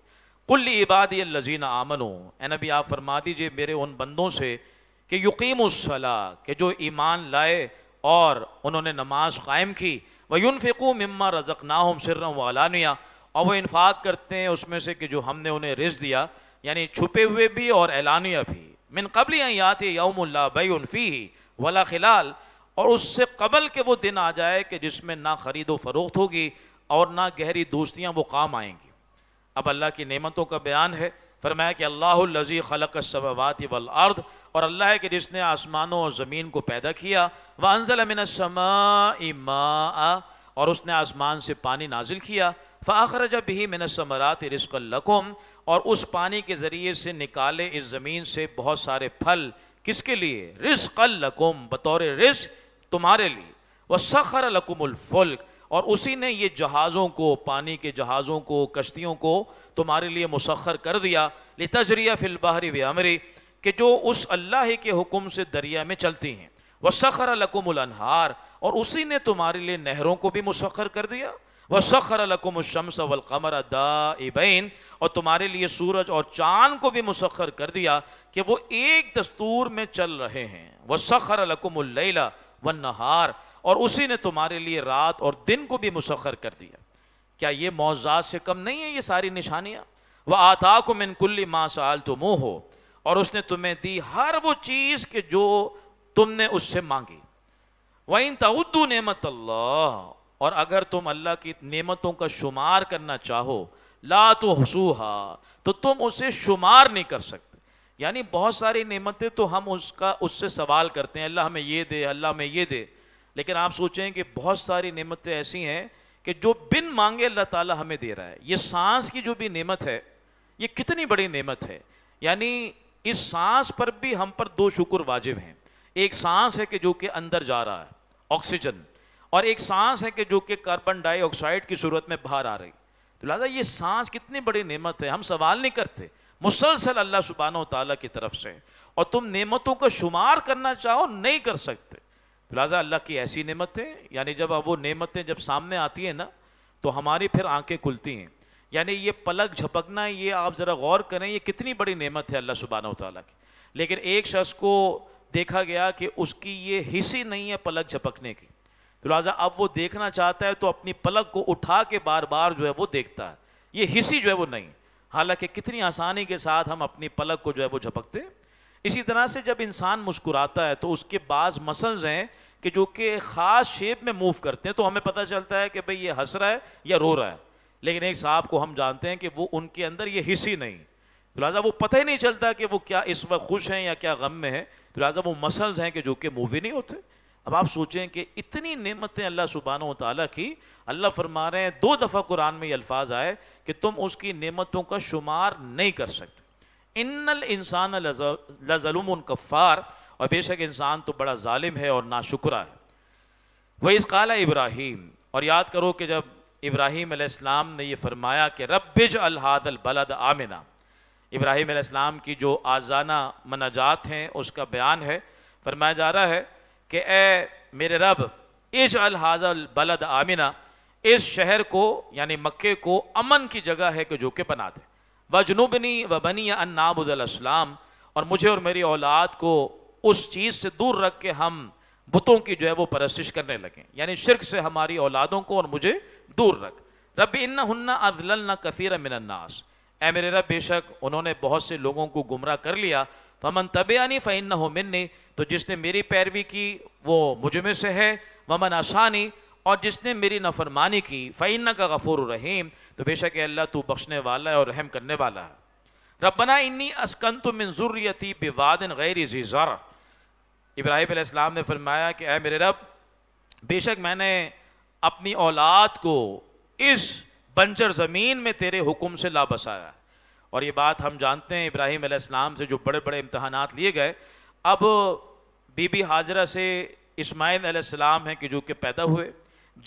कुल इबादी लजीना आमनो ए नबी आप फरमा दीजिए मेरे उन बंदों से कि यकीम उसला के जो ईमान लाए और उन्होंने नमाज कायम की वह यूनफ़िकू मम्मा रज़क नाहम सिर्रम वालानिया और वह इनफाक करते हैं उसमें से कि जो हमने उन्हें रिज दिया यानी छुपे हुए भी और एलानिया भी मिन कबल भाई उनफी बैनफ़ी वला खिलाल और उससे कबल के वो दिन आ जाए कि जिसमें ना ख़रीदो फरोख्त होगी और ना गहरी दोस्तियाँ वो काम आएंगी अब अल्लाह की नेमतों का बयान है फरमाया कि लजी खलक सबात वल अर्द और अल्लाह है कि जिसने आसमानों और ज़मीन को पैदा किया वह अनजल अमिनमा और उसने आसमान से पानी नाजिल किया फ़ाखर जब ही रिस्क लकुम और उस पानी के ज़रिए से निकाले इस ज़मीन से बहुत सारे फल किसके लिए लकुम बतौर रिस्क तुम्हारे लिए वह सखर फुल्क और उसी ने ये जहाज़ों को पानी के जहाज़ों को कश्तियों को तुम्हारे लिए मुसखर कर दिया ले लितजरिया फ़िलबाहरी व्यामरी के जो उस अल्लाह के हुक्म से दरिया में चलती हैं व सखर अलकुमार और उसी ने तुम्हारे लिए नहरों को भी मुसखर कर दिया वसखर लकुमशमस वलकमर दाइबैन और तुम्हारे लिए सूरज और चाँद को भी मुसखर कर दिया कि वो एक दस्तूर में चल रहे हैं सखर लकुमल्ला व नहार और उसी ने तुम्हारे लिए रात और दिन को भी मुसखर कर दिया क्या ये मोजात से कम नहीं है ये सारी निशानियाँ वह आता को मिनकुल्ली माँ साल तुम हो और उसने तुम्हें दी हर वो चीज़ के जो तुमने उससे मांगी इन तउद्दू नमत अल्लाह और अगर तुम अल्लाह की नेमतों का शुमार करना चाहो ला तो हसूहा तो तुम उसे शुमार नहीं कर सकते यानी बहुत सारी नेमतें तो हम उसका उससे सवाल करते हैं अल्लाह हमें ये दे अल्लाह हमें ये दे लेकिन आप सोचें कि बहुत सारी नेमतें ऐसी हैं कि जो बिन मांगे अल्लाह ताला हमें दे रहा है ये सांस की जो भी नेमत है ये कितनी बड़ी नेमत है यानी इस सांस पर भी हम पर दो शुक्र वाजिब हैं एक सांस है कि जो कि अंदर जा रहा है ऑक्सीजन और एक सांस है कि जो कि कार्बन डाइऑक्साइड की सूरत में बाहर आ रही तो लिहाजा ये सांस कितनी बड़ी नेमत है हम सवाल नहीं करते मुसलसल अल्लाह सुबहान तला की तरफ से और तुम नेमतों का शुमार करना चाहो नहीं कर सकते लिहाजा अल्लाह की ऐसी नेमतें यानी जब अब वो नेमतें जब सामने आती हैं ना तो हमारी फिर आंखें खुलती हैं यानी ये पलक झपकना ये आप ज़रा गौर करें ये कितनी बड़ी नेमत है अल्लाह सुबहाना तला की लेकिन एक शख्स को देखा गया कि उसकी ये हिस्सी नहीं है पलक झपकने की तो लिहाजा अब वो देखना चाहता है तो अपनी पलक को उठा के बार बार जो है वो देखता है ये हिस्सी जो है वो नहीं हालांकि कितनी आसानी के साथ हम अपनी पलक को जो है वो झपकते इसी तरह से जब इंसान मुस्कुराता है तो उसके बाज मसल्स हैं कि जो कि ख़ास शेप में मूव करते हैं तो हमें पता चलता है कि भाई ये हंस रहा है या रो रहा है लेकिन एक साहब को हम जानते हैं कि वो उनके अंदर ये हिस ही नहीं लिहाजा वो पता ही नहीं चलता कि वो क्या इस वक्त खुश हैं या क्या गम में है तो लिहाजा वो मसल्स हैं कि जो कि मूव ही नहीं होते अब आप सोचें कि इतनी नेमतें अल्लाह सुबहान ताली की अल्लाह फरमा रहे हैं दो दफ़ा कुरान में ये अल्फाज आए कि तुम उसकी नेमतों का शुमार नहीं कर सकते इन्नल इंसान लजलुम कफ़ार और बेशक इंसान तो बड़ा ालिम है और नाशुकरा है वह इस काला इब्राहिम और याद करो कि जब इब्राहिम अलैहिस्सलाम ने यह फरमाया कि रब्बिज अल हादल बलद आमिना इब्राहिम अलैहिस्सलाम की जो आज़ाना मनाजात हैं उसका बयान है फरमाया जा रहा है कि ए मेरे रब इज अल हादल बलद आमिना इस शहर को यानी मक्के को अमन की जगह है कि जो के बना दें वजनुबनी व बनी अन्नाबुदलाम और मुझे और मेरी औलाद को उस चीज़ से दूर रख के हम बुतों की जो है वो परस्िश करने लगें यानी शिरक से हमारी औलादों को और मुझे दूर रख रब इन्ना हन्ना अदलना कसीर मिनन्नास ए मेरे रब बेशक उन्होंने बहुत से लोगों को गुमराह कर लिया फमन तबेआनी फ़ैन हो मिन्नी तो जिसने मेरी पैरवी की वो मुझ में से है वमन आसानी और जिसने मेरी नफरमानी की फ़ैन का गफूर रहीम तो बेशक अल्लाह तू बख्शने वाला है और रहम करने वाला है रबना इन्नी असकन तो मंजूरियती बेवादन गैर जीजार इब्राहिम आसमाम ने फरमाया कि अः मेरे रब बेशक मैंने अपनी औलाद को इस बंजर ज़मीन में तेरे हुक्म से ला बसाया और ये बात हम जानते हैं इब्राहिम आसमाम से जो बड़े बड़े इम्तहान लिए गए अब बीबी हाजरा से इस्माईल आसमाम हैं कि जो के पैदा हुए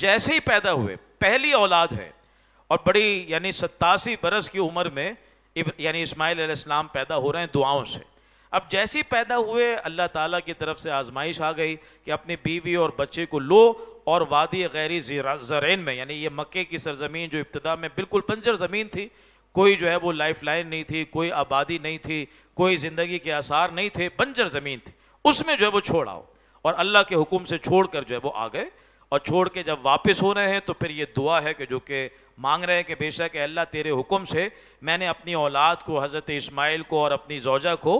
जैसे ही पैदा हुए पहली औलाद है और बड़ी यानी सत्तासी बरस की उम्र में यानी इस्माइल इस्लाम पैदा हो रहे हैं दुआओं से अब जैसे ही पैदा हुए अल्लाह ताला की तरफ से आजमाइश आ गई कि अपनी बीवी और बच्चे को लो और वादी गैरी जरैन में यानी ये मक्के की सरजमीन जो इब्तदा में बिल्कुल पंजर ज़मीन थी कोई जो है वो लाइफ लाइन नहीं थी कोई आबादी नहीं थी कोई ज़िंदगी के आसार नहीं थे बंजर ज़मीन थी उसमें जो है वो छोड़ाओ और अल्लाह के हुक्म से छोड़ कर जो है वो आ गए और छोड़ के जब वापस हो रहे हैं तो फिर ये दुआ है कि जो कि मांग रहे हैं कि बेशक अल्लाह तेरे हुक्म से मैंने अपनी औलाद को हज़रत इस्माइल को और अपनी जोजा को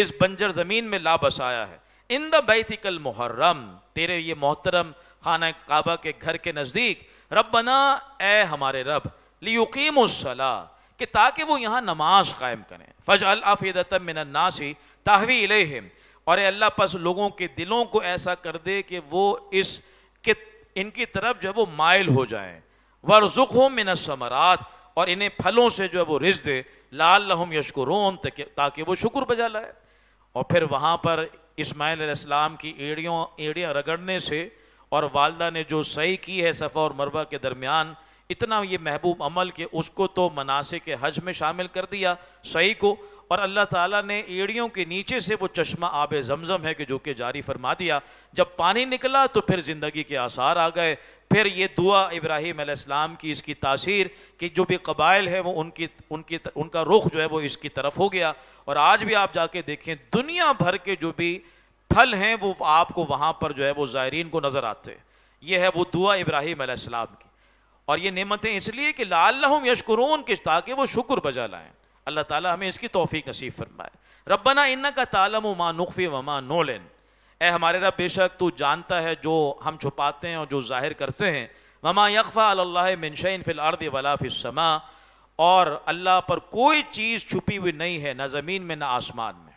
इस बंजर ज़मीन में ला बसाया है इन द बैथिकल मुहर्रम तेरे ये मोहतरम खाना काबा के घर के नज़दीक रब बना ए हमारे रब लियुकीम सला कि ताकि वो यहाँ नमाज कायम करें फज अलफ़त मिनन्नासी ताहवी इलेहिम और अल्लाह पस लोगों के दिलों को ऐसा कर दे कि वो इस के इनकी तरफ जो है वो माइल हो जाएं वर्जुक हो मिन समरात और इन्हें फलों से जो है वो रिज दे लाल लहम यशकुरून ताकि वो शुक्र बजा लाए और फिर वहाँ पर इसमाइल इस्लाम की एड़ियों एड़ियाँ रगड़ने से और वालदा ने जो सही की है सफ़ा और मरबा के दरमियान इतना ये महबूब अमल के उसको तो मनासिक हज में शामिल कर दिया सही को और अल्लाह ताला ने एड़ियों के नीचे से वो चश्मा आब जमज़म है कि जो कि जारी फरमा दिया जब पानी निकला तो फिर ज़िंदगी के आसार आ गए फिर ये दुआ इब्राहिम आसमाम की इसकी तासीर कि जो भी कबाइल है वो उनकी उनकी उनका रुख जो है वो इसकी तरफ हो गया और आज भी आप जाके देखें दुनिया भर के जो भी फल हैं वो आपको वहाँ पर जो है वो ज़ायरीन को नज़र आते हैं ये है वो दुआ इब्राहिम आलाम की और ये नेमतें इसलिए कि लाल यशकुरून के ताकि वो शुक्र बजा लाएँ अल्लाह ताला हमें इसकी तोफ़ी नसीब फरमाए रबना इन्ना का तालम उमा नुफ़ी वमा नोलन ए हमारे रब बेशक तू जानता है जो हम छुपाते हैं और जो जाहिर करते हैं ममा यकफ़ा अल्लाह मनशन फ़िल अर्द वला और अल्लाह पर कोई चीज़ छुपी हुई नहीं है ना ज़मीन में ना आसमान में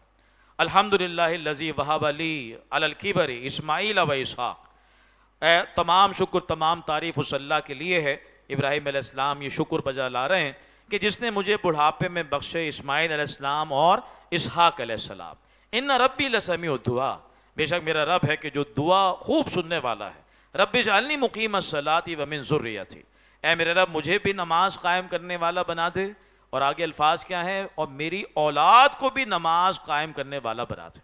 अल्हम्दुलिल्लाह लजी वहाब अली इसमाइल इस्माईल व इसहाक तमाम शुक्र तमाम तारीफ़ उस अल्लाह के लिए है इब्राहिम आसमाम ये शुक्र बजा ला रहे हैं कि जिसने मुझे बुढ़ापे में बख्शे इस्माईल अलैहिस्सलाम और इसहाक अलैहिस्सलाम इन रब्बी लसमी दुआ बेशक मेरा रब है कि जो दुआ खूब सुनने वाला है रबी जालनी मुकीम सलाती व ज़ुर्रिया थी ए मेरे रब मुझे भी नमाज कायम करने वाला बना दे और आगे अल्फाज क्या हैं और मेरी औलाद को भी नमाज कायम करने वाला बना दे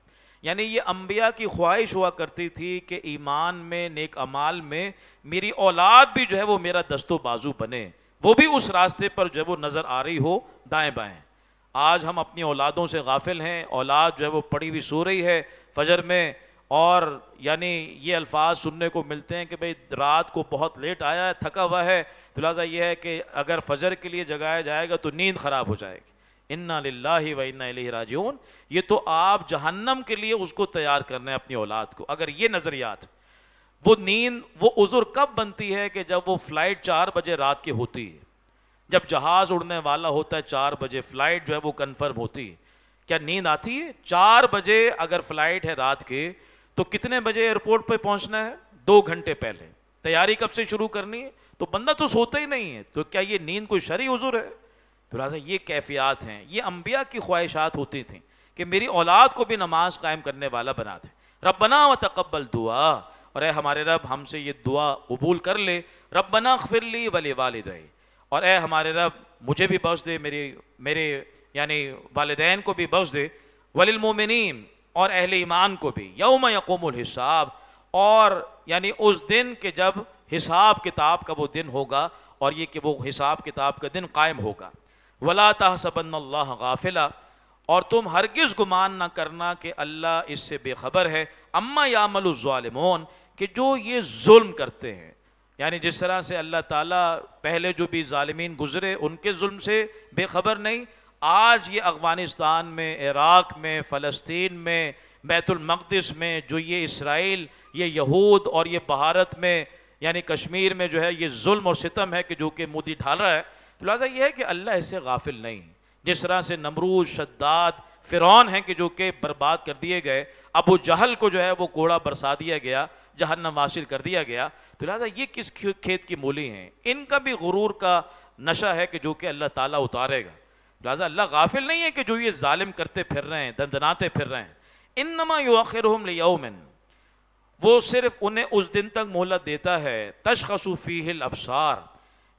यानी ये अम्बिया की ख्वाहिश हुआ करती थी कि ईमान में नेक अमाल में मेरी औलाद भी जो है वो मेरा दस्तो बाजू बने वो भी उस रास्ते पर जब वो नज़र आ रही हो दाएं बाएं आज हम अपनी औलादों से गाफिल हैं औलाद जो है वो पड़ी हुई सो रही है फजर में और यानी ये अल्फाज सुनने को मिलते हैं कि भाई रात को बहुत लेट आया है थका हुआ है तो लिहाजा ये है कि अगर फजर के लिए जगाया जाएगा तो नींद ख़राब हो जाएगी इन्ना लाला व इन्ना राजून ये तो आप जहन्नम के लिए उसको तैयार कर रहे हैं अपनी औलाद को अगर ये नज़रियात वो नींद वो उज़ुर कब बनती है कि जब वो फ्लाइट चार बजे रात की होती है जब जहाज़ उड़ने वाला होता है चार बजे फ्लाइट जो है वो कन्फर्म होती है क्या नींद आती है चार बजे अगर फ्लाइट है रात के तो कितने बजे एयरपोर्ट पर पहुंचना है दो घंटे पहले तैयारी कब से शुरू करनी है तो बंदा तो सोता ही नहीं है तो क्या ये नींद कोई शरी उज़ुर है तो लिहाजा ये कैफियात हैं ये अंबिया की ख्वाहिशात होती थी कि मेरी औलाद को भी नमाज कायम करने वाला बना थे बना व तकबल दुआ और ए हमारे रब हमसे ये दुआ कबूल कर ले रब बना फिरली वाले वालदे और ए हमारे रब मुझे भी बख्श दे मेरे मेरे यानी वालदेन को भी बख्श दे वलिलमोमिन और अहल ईमान को भी यौम यकोमुल हिसाब और यानी उस दिन के जब हिसाब किताब का वो दिन होगा और ये कि वो हिसाब किताब का दिन कायम होगा वला तहसबन गाफिला और तुम हरगिज़ गुमान ना करना कि अल्लाह इससे बेखबर है अम्मा यामल कि जो ये जुल्म करते हैं यानी जिस तरह से अल्लाह ताला पहले जो भी ालमीन गुजरे उनके जुल्म से बेखबर नहीं आज ये अफगानिस्तान में इराक़ में फ़लस्तीन में बैतुलमक़दस में जो ये इसराइल ये यहूद और ये भारत में यानी कश्मीर में जो है ये जुल्म और सितम है कि जो कि मोदी ढाल रहा है तो लिहाजा ये है कि अल्लाह इससे गाफिल नहीं जिस तरह से नमरूज शद्दाद फ़िरौन हैं कि जो कि बर्बाद कर दिए गए अबू जहल को जो है वो कोड़ा बरसा दिया गया जहन्नम हासिल कर दिया गया तो लिहाजा ये किस खेत की मूली हैं इनका भी गुरूर का नशा है कि जो कि अल्लाह ताला उतारेगा लिहाजा अल्लाह गाफिल नहीं है कि जो ये जालिम करते फिर रहे हैं दंदनाते फिर रहे हैं इन नमा युआखिरहम वो सिर्फ उन्हें उस दिन तक मोहलत देता है तशखसूफ़ील अबसार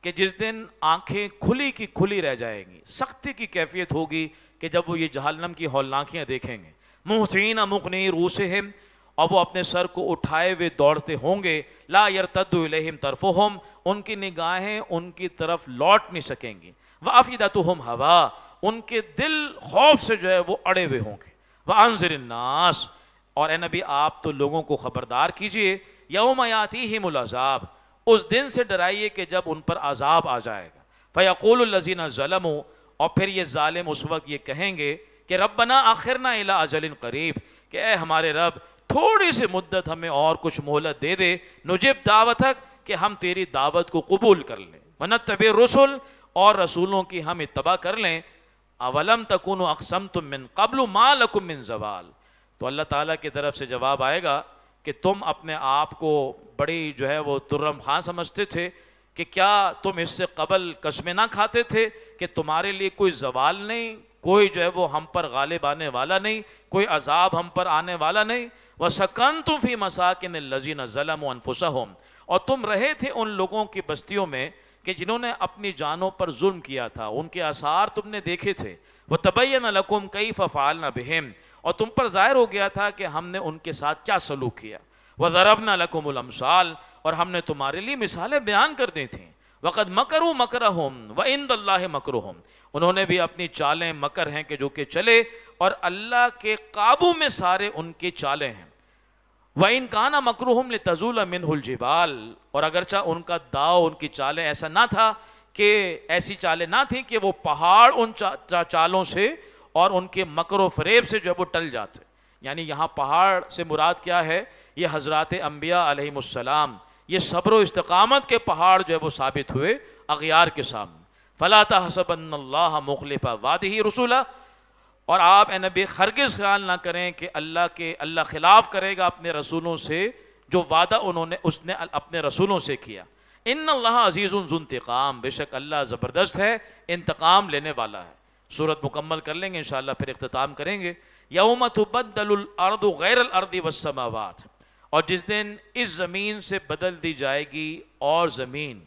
कि जिस दिन आंखें खुली की खुली रह जाएंगी सख्ती की कैफियत होगी कि जब वो ये जहन्नम की हौलनाखियाँ देखेंगे मुहसिन मुकनी हिम और वो अपने सर को उठाए हुए दौड़ते होंगे ला यर तदम तरफ हम उनकी निगाहें उनकी तरफ लौट नहीं सकेंगी वह अफीदा तो हम हवा उनके दिल खौफ से जो है वो अड़े हुए होंगे वह अनजरनास और ए नबी आप तो लोगों को ख़बरदार कीजिए यौम याती ही मुलाजाब उस दिन से डराइए कि जब उन पर आज़ाब आ जाएगा फ़याकुलजीना ज़लम और फिर ये ालिम उस वक्त ये कहेंगे कि रब बना आखिर ना अला करीब कि ए हमारे रब थोड़ी सी मुद्दत हमें और कुछ मोहलत दे दे नुजिब दावतक कि हम तेरी दावत को कबूल कर लें मन तब रसुल और रसूलों की हम इतबा कर लें अवलम तकुन अकसम तुम मिन कबल मालकुम मिन जवाल तो अल्लाह ताला की तरफ से जवाब आएगा कि तुम अपने आप को बड़ी जो है वो तुर्रम खां समझते थे कि क्या तुम इससे कबल कसमें ना खाते थे कि तुम्हारे लिए कोई जवाल नहीं कोई जो है वो हम पर गालिब आने वाला नहीं कोई अजाब हम पर आने वाला नहीं वह सकन तुम फी मसाकिन लजीन ज़लम अनफुसहम और तुम रहे थे उन लोगों की बस्तियों में कि जिन्होंने अपनी जानों पर जुल्म किया था उनके आसार तुमने देखे थे वह तबैन लकुम कई फ़ाल न बहम और तुम पर ज़ाहिर हो गया था कि हमने उनके साथ क्या सलूक किया वह ज़रब न लकुमसाल और हमने तुम्हारे लिए मिसालें बयान कर दी थी वक़द मकरू मकर होम व इंद अल्लाह मकर होम उन्होंने भी अपनी चालें मकर हैं कि जो कि चले और अल्लाह के काबू में सारे उनके चालें हैं व इनकाना मकरूहम तजुल मिनहुलजिबाल और अगरचा उनका दाव उनकी चालें ऐसा ना था कि ऐसी चालें ना थी कि वो पहाड़ उन चा, चा, चालों से और उनके मकर फरेब से जो है वो टल जाते यानी यहाँ पहाड़ से मुराद क्या है ये हजरत अम्बिया अलैहिस्सलाम ये सब्र इस्तकामत के पहाड़ जो है वो साबित हुए अगियार के सामने फ़लाता हसबल्ला मुखलिफा वाद ही रसूला और आप नबी हरगज़ ख्याल ना करें कि अल्लाह के अल्लाह खिलाफ करेगा अपने रसूलों से जो वादा उन्होंने उसने अपने रसूलों से किया इन अल्लाह अजीज़ुलतकाम बेशक अल्लाह ज़बरदस्त है इंतकाम लेने वाला है सूरत मुकम्मल कर लेंगे इन फिर अख्ताम करेंगे यौम तबदल अर्द गैर अर्दी वसमावाद और जिस दिन इस ज़मीन से बदल दी जाएगी और ज़मीन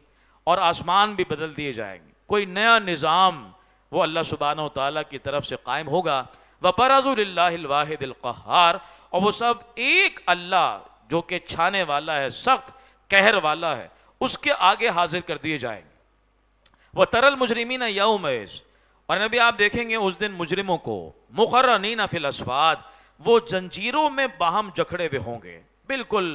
और आसमान भी बदल दिए जाएंगे कोई नया निज़ाम वो अल्लाह सुबहान ताली की तरफ से कायम होगा वपराजुल्लाहिलवाहिदिलक़ार और वो सब एक अल्लाह जो कि छाने वाला है सख्त कहर वाला है उसके आगे हाजिर कर दिए जाएंगे वह तरल मुजरमिन यौम और नबी आप देखेंगे उस दिन मुजरिमों को मुखर नीना फिलस्वाद वो जंजीरों में बाहम जखड़े हुए होंगे बिल्कुल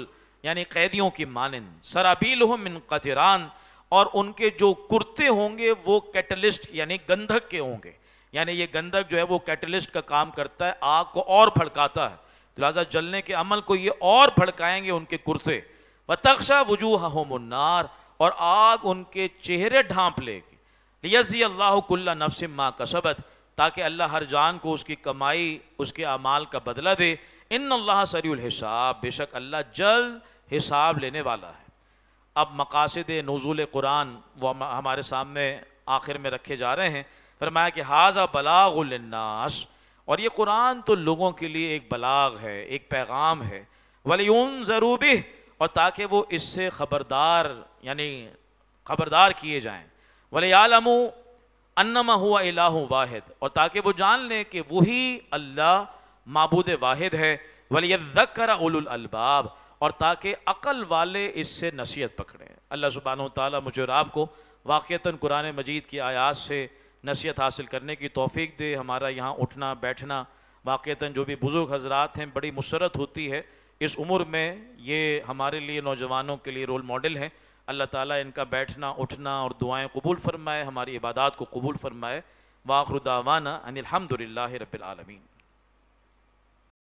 यानी कैदियों की मानंद सराबील मिन कतरान और उनके जो कुर्ते होंगे वो कैटलिस्ट यानी गंधक के होंगे यानी ये गंधक जो है वो कैटलिस्ट का काम करता है आग को और भड़काता है लिहाजा जलने के अमल को ये और भड़काएंगे उनके कुर्ते व तख्शा वजूह होमुन्नार और आग उनके चेहरे ढांप लेगी लियजी अल्लाह कुल्ला नफसिम माँ कसबत ताकि अल्लाह हर जान को उसकी कमाई उसके अमाल का बदला दे इन अल्लाह सरील हिसाब बेशक अल्लाह जल्द हिसाब लेने वाला है अब मकासद नज़ुल कुरान वो हमारे सामने आखिर में रखे जा रहे हैं फरमाया कि हाजा बलागनास और ये कुरान तो लोगों के लिए एक बलाग है एक पैगाम है वलीन ज़रूबी और ताकि वो इससे ख़बरदार यानी ख़बरदार किए जाएँ वलयालमू अनमा हुआ इलाह वाहिद और ताकि वो जान लें कि वही अल्लाह मबूद वाहिद है वलियकर अलबाब और ताकि अकल वाले इससे नसीहत पकड़ें अल्लाह सुबहान तला मुझे और को वाक़ता कुरान मजीद की आयात से नसीहत हासिल करने की तोफ़ी दे हमारा यहाँ उठना बैठना वाक़ता जो भी बुज़ुर्ग हजरात हैं बड़ी मुसरत होती है इस उम्र में ये हमारे लिए नौजवानों के लिए रोल मॉडल हैं अल्लाह ताली इनका बैठना उठना और दुआएँ कबूल फ़रमाए हमारी इबादत को कबूल फ़रमाए वाखरुदावाना अनिलहमदिल्ला रबालमीन